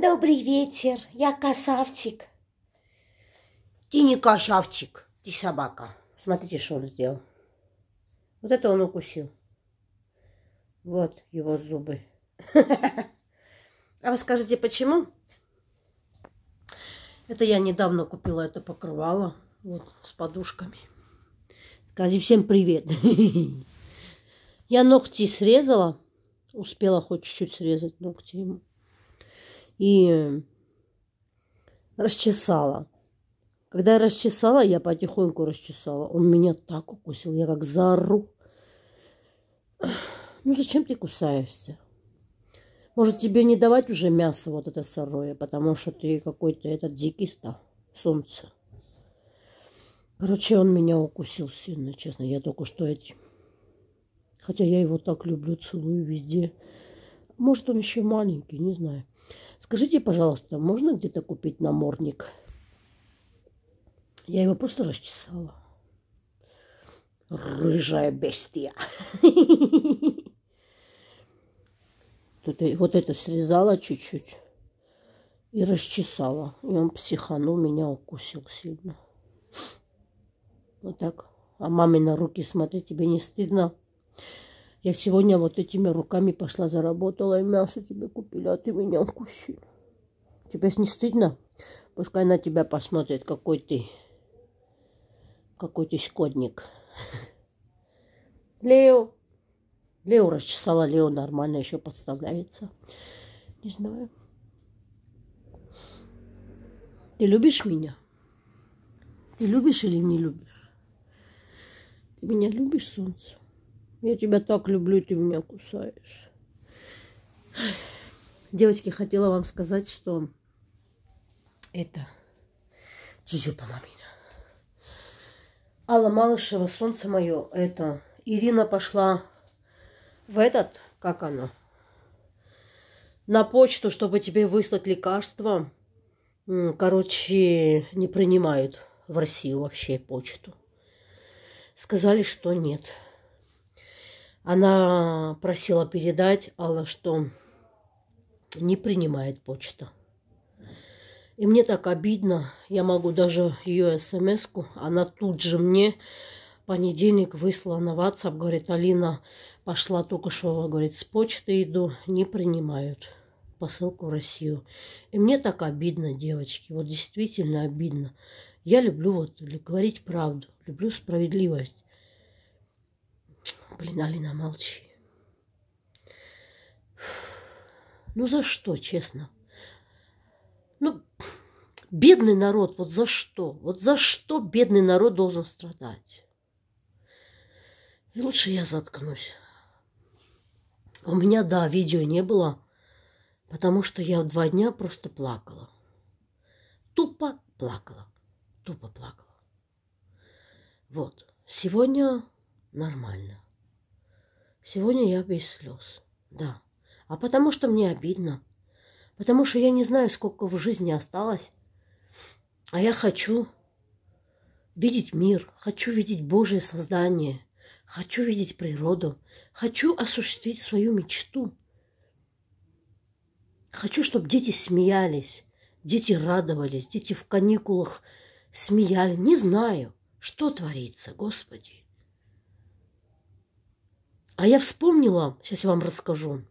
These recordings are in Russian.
Добрый вечер, я косавчик. Ты не косавчик, ты собака. Смотрите, что он сделал. Вот это он укусил. Вот его зубы. А вы скажите, почему? Это я недавно купила это покрывало. Вот, с подушками. Скажи всем привет. Я ногти срезала. Успела хоть чуть-чуть срезать ногти ему и расчесала. Когда я расчесала, я потихоньку расчесала. Он меня так укусил, я как заору. Ну зачем ты кусаешься? Может, тебе не давать уже мясо вот это сырое, потому что ты какой-то этот дикий стал, солнце. Короче, он меня укусил сильно, честно. Я только что эти... Хотя я его так люблю, целую везде. Может, он еще маленький, не знаю. Скажите, пожалуйста, можно где-то купить намордник? Я его просто расчесала. Рыжая бестия. Тут вот это срезала чуть-чуть и расчесала. И он психанул, меня укусил сильно. Вот так. А маме на руки смотри, тебе не стыдно? Я сегодня вот этими руками пошла, заработала, и мясо тебе купили, а ты меня укусила. Тебе не стыдно? Пускай она тебя посмотрит, какой ты, какой ты шкодник. Лео. Лео расчесала, Лео нормально еще подставляется. Не знаю. Ты любишь меня? Ты любишь или не любишь? Ты меня любишь, солнце? Я тебя так люблю, ты меня кусаешь. Девочки, хотела вам сказать, что это Чизюпа мамина. Алла Малышева, солнце мое, это Ирина пошла в этот, как она, на почту, чтобы тебе выслать лекарства. Короче, не принимают в Россию вообще почту. Сказали, что нет. Она просила передать Алла, что не принимает почта. И мне так обидно, я могу даже ее смс она тут же мне понедельник выслала на WhatsApp, говорит, Алина пошла только что, говорит, с почты иду, не принимают посылку в Россию. И мне так обидно, девочки, вот действительно обидно. Я люблю вот говорить правду, люблю справедливость. Блин, Алина, молчи. Ну за что, честно? Ну, бедный народ, вот за что? Вот за что бедный народ должен страдать? И лучше я заткнусь. У меня, да, видео не было, потому что я два дня просто плакала. Тупо плакала. Тупо плакала. Вот. Сегодня нормально. Сегодня я без слез. Да. А потому что мне обидно. Потому что я не знаю, сколько в жизни осталось. А я хочу видеть мир. Хочу видеть Божие создание. Хочу видеть природу. Хочу осуществить свою мечту. Хочу, чтобы дети смеялись, дети радовались, дети в каникулах смеяли. Не знаю, что творится, Господи. А я вспомнила, сейчас я вам расскажу.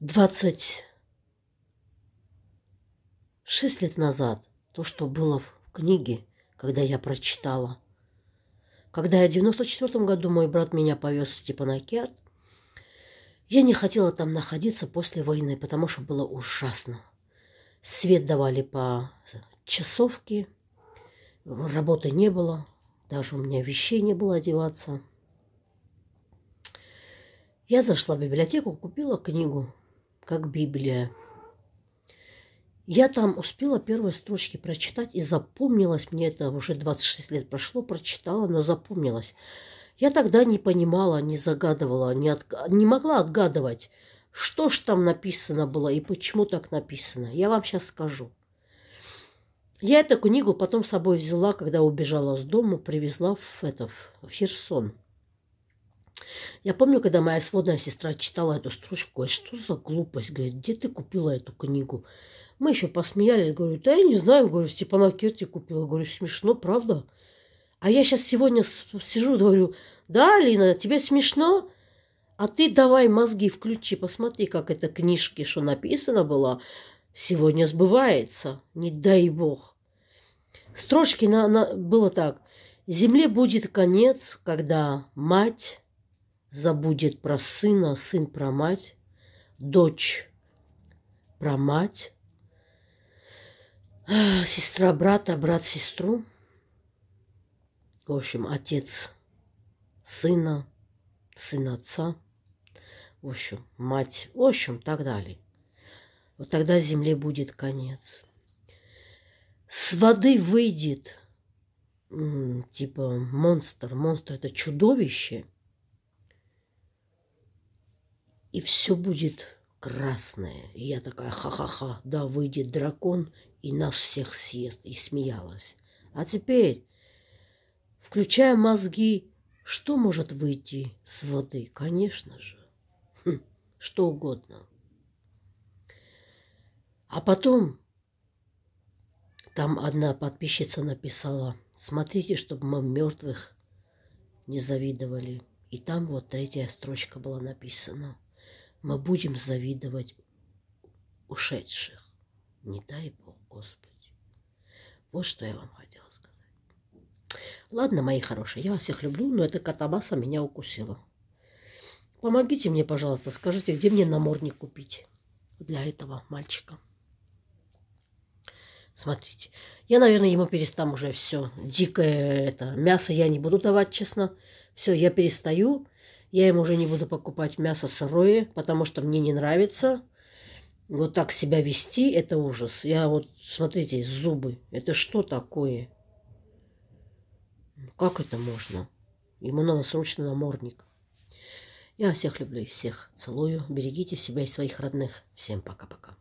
26 лет назад то, что было в книге, когда я прочитала. Когда я в 94 году мой брат меня повез в Степанакерт, я не хотела там находиться после войны, потому что было ужасно. Свет давали по часовке, работы не было, даже у меня вещей не было одеваться. Я зашла в библиотеку, купила книгу, как Библия. Я там успела первые строчки прочитать, и запомнилась мне это, уже 26 лет прошло, прочитала, но запомнилась. Я тогда не понимала, не загадывала, не, от... не могла отгадывать, что ж там написано было и почему так написано. Я вам сейчас скажу. Я эту книгу потом с собой взяла, когда убежала с дома, привезла в, это, в Херсон – я помню, когда моя сводная сестра читала эту строчку, говорит, что за глупость, говорит, где ты купила эту книгу? Мы еще посмеялись, говорю, да я не знаю, говорю, Степана Кирти купила, говорю, смешно, правда? А я сейчас сегодня сижу, говорю, да, Лина, тебе смешно? А ты давай мозги включи, посмотри, как эта книжки, что написано было, сегодня сбывается, не дай бог. Строчки на, на, было так. Земле будет конец, когда мать забудет про сына, сын про мать, дочь про мать, а, сестра брата, брат сестру. В общем, отец сына, сын отца, в общем, мать, в общем, так далее. Вот тогда земле будет конец. С воды выйдет, типа, монстр. Монстр – это чудовище – и все будет красное. И я такая, ха-ха-ха, да, выйдет дракон, и нас всех съест. И смеялась. А теперь, включая мозги, что может выйти с воды? Конечно же, хм, что угодно. А потом там одна подписчица написала, смотрите, чтобы мы мертвых не завидовали. И там вот третья строчка была написана – мы будем завидовать ушедших. Не дай Бог, Господи. Вот что я вам хотела сказать. Ладно, мои хорошие, я вас всех люблю, но эта катабаса меня укусила. Помогите мне, пожалуйста, скажите, где мне намордник купить для этого мальчика. Смотрите, я, наверное, ему перестам уже все. Дикое это мясо я не буду давать, честно. Все, я перестаю. Я им уже не буду покупать мясо сырое, потому что мне не нравится. Вот так себя вести – это ужас. Я вот, смотрите, зубы. Это что такое? Ну, как это можно? Ему надо срочно намордник. Я всех люблю и всех целую. Берегите себя и своих родных. Всем пока-пока.